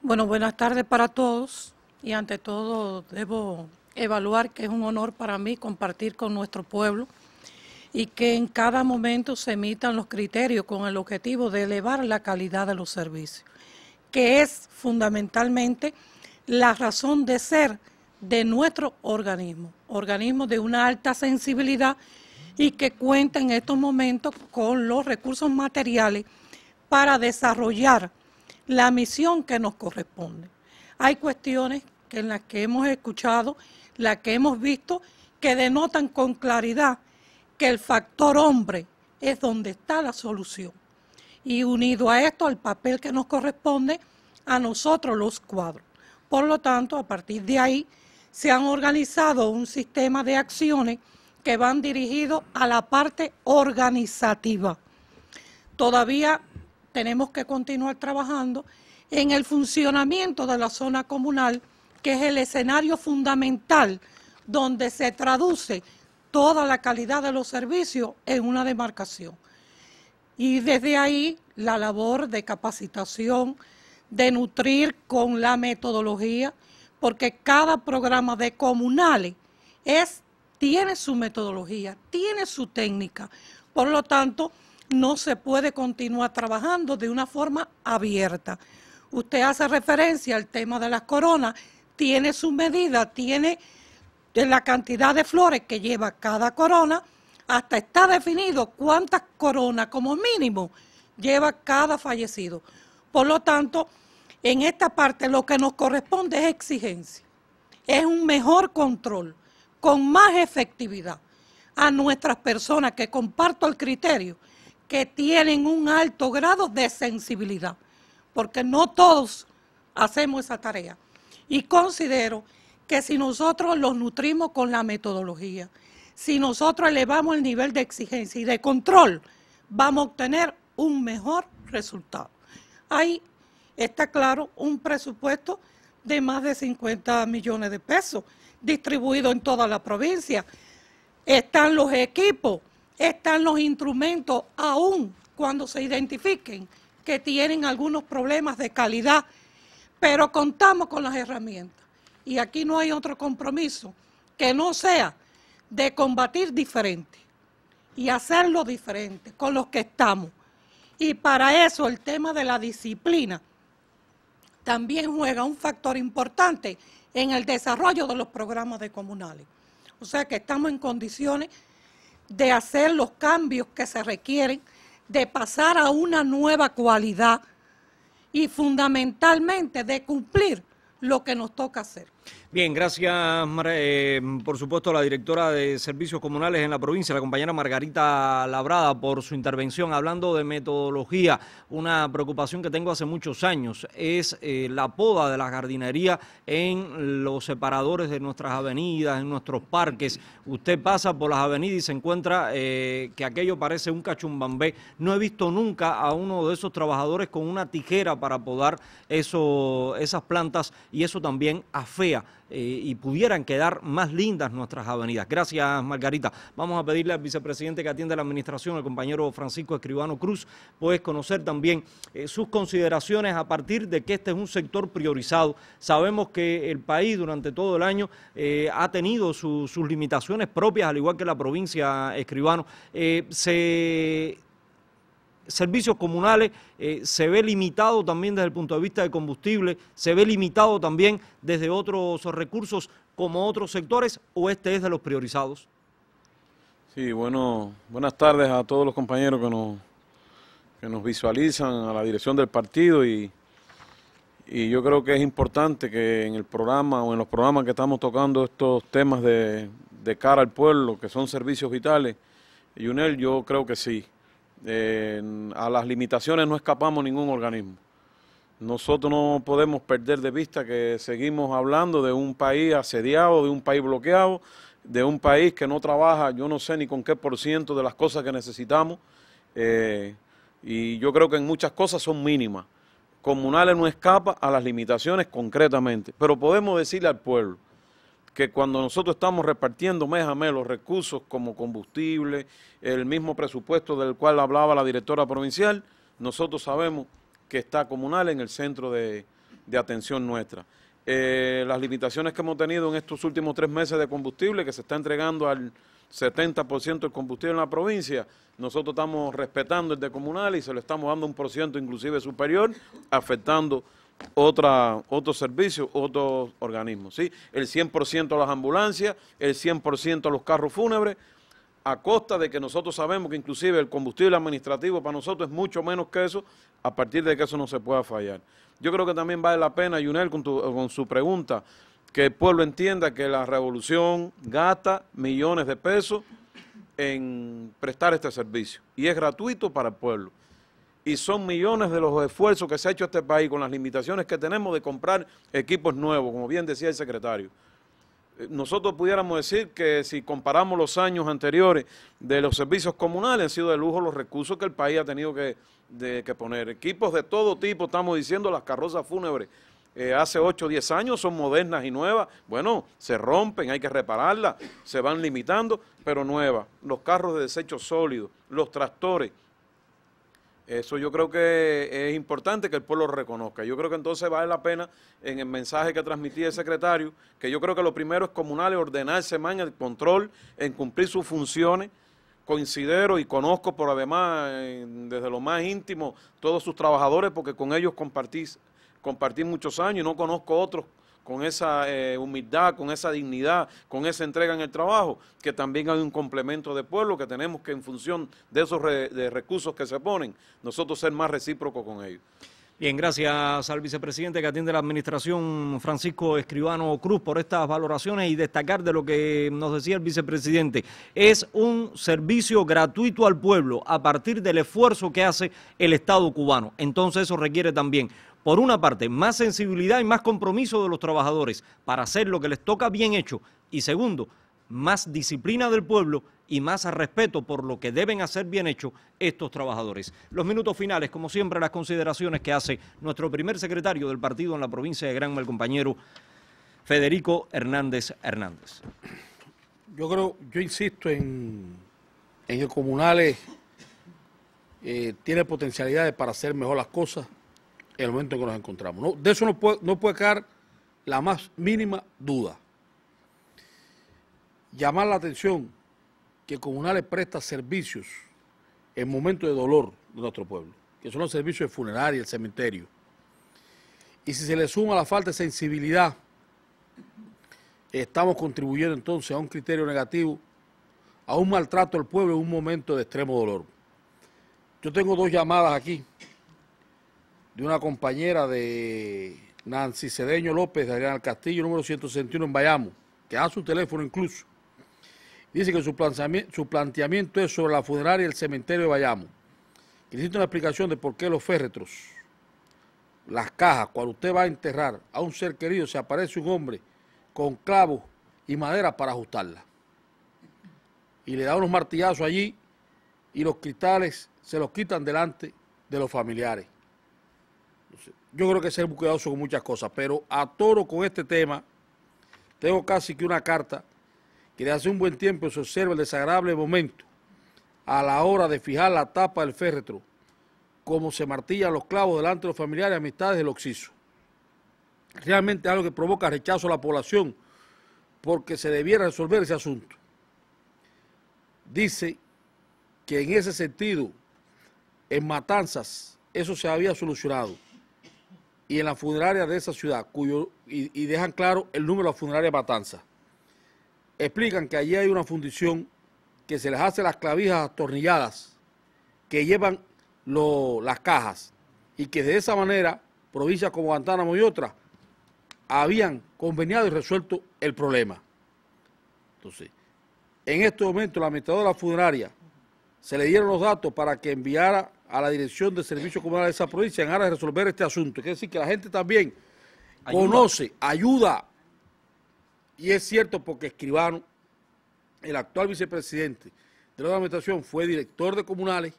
Bueno, buenas tardes para todos y ante todo debo evaluar que es un honor para mí compartir con nuestro pueblo y que en cada momento se emitan los criterios con el objetivo de elevar la calidad de los servicios que es fundamentalmente la razón de ser de nuestro organismo, organismo de una alta sensibilidad y que cuenta en estos momentos con los recursos materiales para desarrollar la misión que nos corresponde. Hay cuestiones que en las que hemos escuchado, las que hemos visto, que denotan con claridad que el factor hombre es donde está la solución y unido a esto el papel que nos corresponde a nosotros los cuadros. Por lo tanto, a partir de ahí se han organizado un sistema de acciones que van dirigidos a la parte organizativa. Todavía tenemos que continuar trabajando en el funcionamiento de la zona comunal, que es el escenario fundamental donde se traduce toda la calidad de los servicios en una demarcación y desde ahí la labor de capacitación, de nutrir con la metodología, porque cada programa de comunales tiene su metodología, tiene su técnica. Por lo tanto, no se puede continuar trabajando de una forma abierta. Usted hace referencia al tema de las coronas, tiene su medida, tiene la cantidad de flores que lleva cada corona hasta está definido cuántas coronas como mínimo lleva cada fallecido. Por lo tanto, en esta parte lo que nos corresponde es exigencia, es un mejor control, con más efectividad a nuestras personas que comparto el criterio, que tienen un alto grado de sensibilidad, porque no todos hacemos esa tarea. Y considero que si nosotros los nutrimos con la metodología, si nosotros elevamos el nivel de exigencia y de control, vamos a obtener un mejor resultado. Ahí está claro un presupuesto de más de 50 millones de pesos distribuido en toda la provincia. Están los equipos, están los instrumentos, aún cuando se identifiquen que tienen algunos problemas de calidad, pero contamos con las herramientas. Y aquí no hay otro compromiso que no sea de combatir diferente y hacerlo diferente con los que estamos. Y para eso el tema de la disciplina también juega un factor importante en el desarrollo de los programas de comunales. O sea que estamos en condiciones de hacer los cambios que se requieren, de pasar a una nueva cualidad y fundamentalmente de cumplir lo que nos toca hacer. Bien, gracias eh, por supuesto a la directora de Servicios Comunales en la provincia, la compañera Margarita Labrada, por su intervención hablando de metodología. Una preocupación que tengo hace muchos años es eh, la poda de la jardinería en los separadores de nuestras avenidas, en nuestros parques. Usted pasa por las avenidas y se encuentra eh, que aquello parece un cachumbambé. No he visto nunca a uno de esos trabajadores con una tijera para podar esas plantas y eso también afea eh, y pudieran quedar más lindas nuestras avenidas. Gracias, Margarita. Vamos a pedirle al vicepresidente que atiende la administración, el compañero Francisco Escribano Cruz, pues conocer también eh, sus consideraciones a partir de que este es un sector priorizado. Sabemos que el país durante todo el año eh, ha tenido sus limitaciones propias, al igual que la provincia Escribano. se servicios comunales eh, se ve limitado también desde el punto de vista de combustible, se ve limitado también desde otros recursos como otros sectores o este es de los priorizados? Sí, bueno, buenas tardes a todos los compañeros que nos, que nos visualizan, a la dirección del partido y, y yo creo que es importante que en el programa o en los programas que estamos tocando estos temas de, de cara al pueblo, que son servicios vitales, unel yo creo que sí a las limitaciones no escapamos ningún organismo. Nosotros no podemos perder de vista que seguimos hablando de un país asediado, de un país bloqueado, de un país que no trabaja, yo no sé ni con qué por ciento de las cosas que necesitamos. Eh, y yo creo que en muchas cosas son mínimas. Comunales no escapa a las limitaciones concretamente, pero podemos decirle al pueblo, que cuando nosotros estamos repartiendo mes a mes los recursos como combustible, el mismo presupuesto del cual hablaba la directora provincial, nosotros sabemos que está comunal en el centro de, atención nuestra. Eh, las limitaciones que hemos tenido en estos últimos tres meses de combustible, que se está entregando al 70% del combustible en la provincia, nosotros estamos respetando el de comunal y se lo estamos dando un por ciento inclusive superior, afectando otra, otros servicios, otros organismos. El 100% a las ambulancias, el 100% a los carros fúnebres, a costa de que nosotros sabemos que inclusive el combustible administrativo para nosotros es mucho menos que eso, a partir de que eso no se pueda fallar. Yo creo que también vale la pena, Junel, con su pregunta, que el pueblo entienda que la revolución gasta millones de pesos en prestar este servicio y es gratuito para el pueblo y son millones de los esfuerzos que se ha hecho este país con las limitaciones que tenemos de comprar equipos nuevos, como bien decía el secretario. Eh, nosotros pudiéramos decir que si comparamos los años anteriores de los servicios comunales, han sido de lujo los recursos que el país ha tenido que, poner. Equipos de todo tipo, estamos diciendo, las carrozas fúnebres. Eh, hace 8 o 10 años son modernas y nuevas. Bueno, se rompen, hay que repararlas, se van limitando, pero nuevas. Los carros de desecho sólido, los tractores, eso yo creo que es importante que el pueblo reconozca. Yo creo que entonces vale la pena en el mensaje que transmití el secretario, que yo creo que lo primero es comunal es ordenarse más en el control, en cumplir sus funciones. Coincidero y conozco por además desde lo más íntimo todos sus trabajadores porque con ellos compartí, compartí muchos años y no conozco otros con esa eh, humildad, con esa dignidad, con esa entrega en el trabajo, que también hay un complemento de pueblo que tenemos que en función de esos recursos que se ponen, nosotros ser más recíprocos con ellos. Bien, gracias al vicepresidente que atiende la administración, Francisco Escribano Cruz, por estas valoraciones y destacar de lo que nos decía el vicepresidente. Es un servicio gratuito al pueblo a partir del esfuerzo que hace el Estado cubano. Entonces eso requiere también por una parte, más sensibilidad y más compromiso de los trabajadores para hacer lo que les toca bien hecho. Y segundo, más disciplina del pueblo y más respeto por lo que deben hacer bien hecho estos trabajadores. Los minutos finales, como siempre, las consideraciones que hace nuestro primer secretario del partido en la provincia de Granma, el compañero Federico Hernández Hernández. Yo creo, yo insisto en, en que Comunales eh, tiene potencialidades para hacer mejor las cosas el momento en que nos encontramos. De eso no puede, caer... la más mínima duda. Llamar la atención que Comunales presta servicios en momentos de dolor de nuestro pueblo, que son los servicios de funeraria, el cementerio. Y si se le suma la falta de sensibilidad, estamos contribuyendo entonces a un criterio negativo, a un maltrato al pueblo en un momento de extremo dolor. Yo tengo dos llamadas aquí de una compañera de Nancy Cedeño López de del Castillo, número 161 en Bayamo, que da su teléfono incluso. Dice que su, su planteamiento es sobre la funeraria y el cementerio de Bayamo. Y necesita una explicación de por qué los férretros, las cajas, cuando usted va a enterrar a un ser querido, se aparece un hombre con clavos y madera para ajustarla. Y le da unos martillazos allí y los cristales se los quitan delante de los familiares yo creo que ser muy cuidadoso con muchas cosas, pero a toro con este tema, tengo casi que una carta que de hace un buen tiempo se observa el desagradable momento a la hora de fijar la tapa del féretro, como se martilla los clavos delante de los familiares y amistades del occiso. Realmente algo que provoca rechazo a la población, porque se debiera resolver ese asunto. Dice que en ese sentido, en Matanzas, eso se había solucionado y en la funeraria de esa ciudad, cuyo, y, dejan claro el número de la funeraria Matanza. Explican que allí hay una fundición que se les hace las clavijas atornilladas que llevan las cajas y que de esa manera, provincias como Guantánamo y otras, habían conveniado y resuelto el problema. Entonces, en este momento la administradora funeraria se le dieron los datos para que enviara a la Dirección de Servicio Comunal de esa provincia en aras de resolver este asunto. Es decir que la gente también conoce, ayuda. Y es cierto porque Escribano, el actual vicepresidente de la administración, fue director de comunales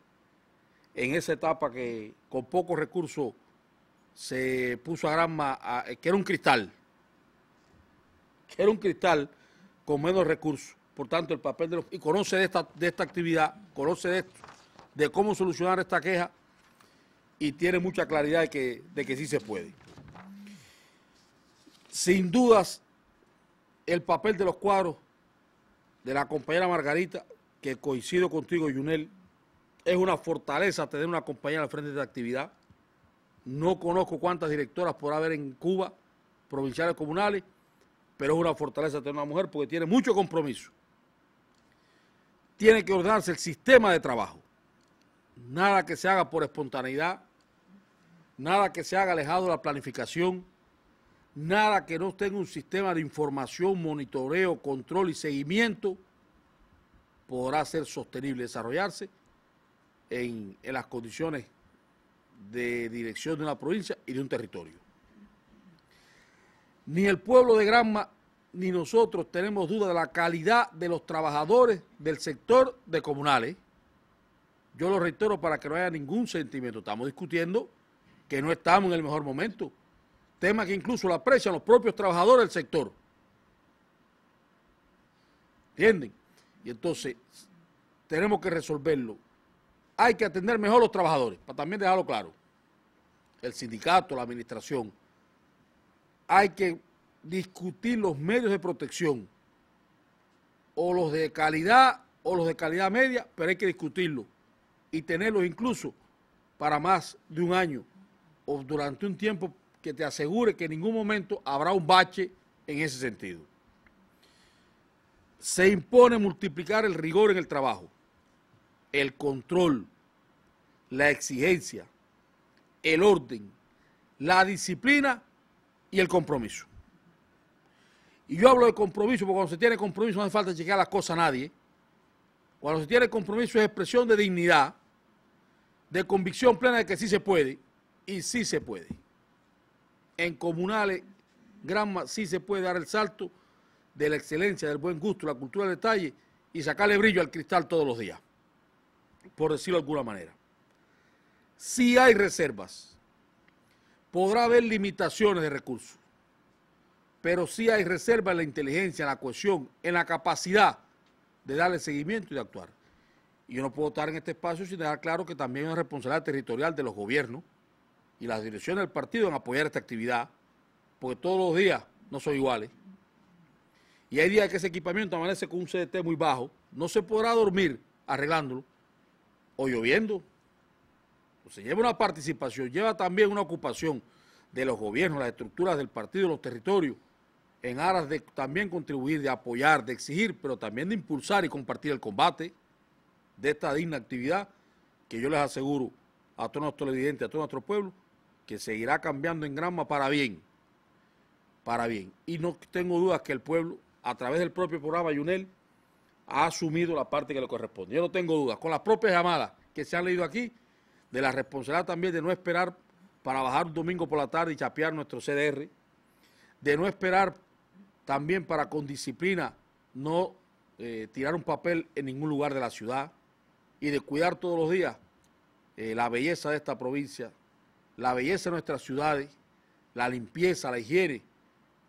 en esa etapa que con pocos recursos se puso a gran... que era un cristal, que era un cristal con menos recursos. Por tanto, el papel de los... Y conoce de esta, de esta actividad, conoce de esto de cómo solucionar esta queja y tiene mucha claridad de que, de que sí se puede. Sin dudas, el papel de los cuadros de la compañera Margarita, que coincido contigo, Yunel, es una fortaleza tener una compañera al frente de actividad. No conozco cuántas directoras podrá haber en Cuba, provinciales comunales, pero es una fortaleza tener una mujer porque tiene mucho compromiso. Tiene que ordenarse el sistema de trabajo nada que se haga por espontaneidad, nada que se haga alejado de la planificación, nada que no tenga un sistema de información, monitoreo, control y seguimiento, podrá ser sostenible, desarrollarse en, en las condiciones de dirección de una provincia y de un territorio. Ni el pueblo de Granma ni nosotros tenemos duda de la calidad de los trabajadores del sector de comunales yo lo reitero para que no haya ningún sentimiento. Estamos discutiendo que no estamos en el mejor momento. Tema que incluso la aprecian los propios trabajadores del sector. ¿Entienden? Y entonces tenemos que resolverlo. Hay que atender mejor a los trabajadores, para también dejarlo claro. El sindicato, la administración. Hay que discutir los medios de protección, o los de calidad o los de calidad media, pero hay que discutirlo y tenerlos incluso para más de un año o durante un tiempo que te asegure que en ningún momento habrá un bache en ese sentido. Se impone multiplicar el rigor en el trabajo, el control, la exigencia, el orden, la disciplina y el compromiso. Y yo hablo de compromiso, porque cuando se tiene compromiso no hace falta chequear las cosas a nadie. Cuando se tiene compromiso es expresión de dignidad de convicción plena de que sí se puede, y sí se puede. En comunales, Granma, sí se puede dar el salto de la excelencia, del buen gusto, la cultura del detalle y sacarle brillo al cristal todos los días, por decirlo de alguna manera. Si sí hay reservas, podrá haber limitaciones de recursos, pero sí hay reservas en la inteligencia, en la cohesión, en la capacidad de darle seguimiento y de actuar. Y yo no puedo estar en este espacio sin dejar claro que también es responsabilidad territorial de los gobiernos y las direcciones del partido en apoyar esta actividad, porque todos los días no son iguales. Y hay días que ese equipamiento amanece con un CDT muy bajo, no se podrá dormir arreglándolo o lloviendo. se lleva una participación, lleva también una ocupación de los gobiernos, las estructuras del partido, los territorios, en aras de también contribuir, de apoyar, de exigir, pero también de impulsar y compartir el combate de esta digna actividad que yo les aseguro a todos nuestros televidentes, a todo nuestro pueblo, que seguirá cambiando en grama para bien, para bien. Y no tengo dudas que el pueblo, a través del propio programa Yunel, ha asumido la parte que le corresponde. Yo no tengo dudas, con las propias llamadas que se han leído aquí, de la responsabilidad también de no esperar para bajar un domingo por la tarde y chapear nuestro CDR, de no esperar también para con disciplina no eh, tirar un papel en ningún lugar de la ciudad, y de cuidar todos los días eh, la belleza de esta provincia, la belleza de nuestras ciudades, la limpieza, la higiene,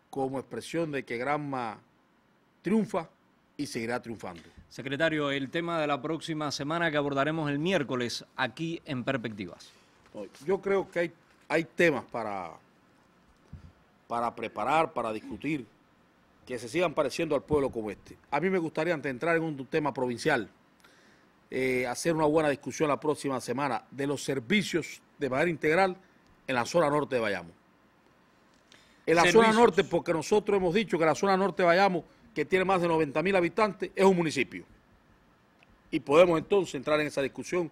como expresión de que Granma triunfa y seguirá triunfando. Secretario, el tema de la próxima semana que abordaremos el miércoles aquí en Perspectivas. Yo creo que hay, hay temas para, para preparar, para discutir, que se sigan pareciendo al pueblo como este. A mí me gustaría, entrar en un tema provincial, eh, hacer una buena discusión la próxima semana de los servicios de manera integral en la zona norte de Bayamo. En la zona norte, porque nosotros hemos dicho que la zona norte de Bayamo, que tiene más de 90 mil habitantes, es un municipio. Y podemos entonces entrar en esa discusión.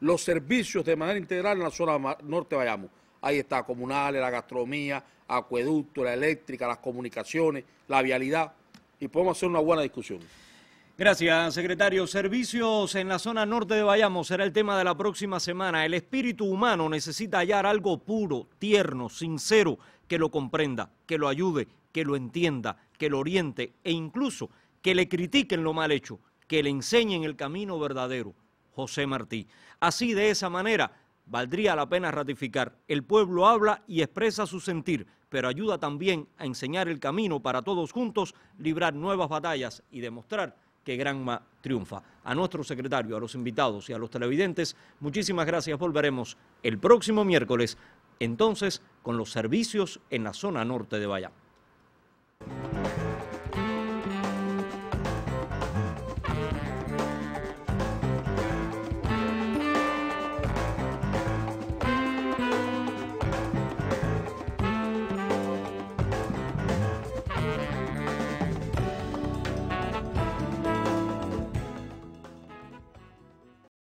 Los servicios de manera integral en la zona norte de Bayamo. Ahí está comunales, la gastronomía, acueducto, la eléctrica, las comunicaciones, la vialidad. Y podemos hacer una buena discusión. Gracias, secretario. Servicios en la zona norte de Bayamo será el tema de la próxima semana. El espíritu humano necesita hallar algo puro, tierno, sincero, que lo comprenda, que lo ayude, que lo entienda, que lo oriente e incluso que le critiquen lo mal hecho, que le enseñen el camino verdadero. José Martí. Así de esa manera valdría la pena ratificar. El pueblo habla y expresa su sentir, pero ayuda también a enseñar el camino para todos juntos librar nuevas batallas y demostrar que Granma triunfa. A nuestro secretario, a los invitados y a los televidentes, muchísimas gracias. Volveremos el próximo miércoles, entonces, con los servicios en la zona norte de Bayán.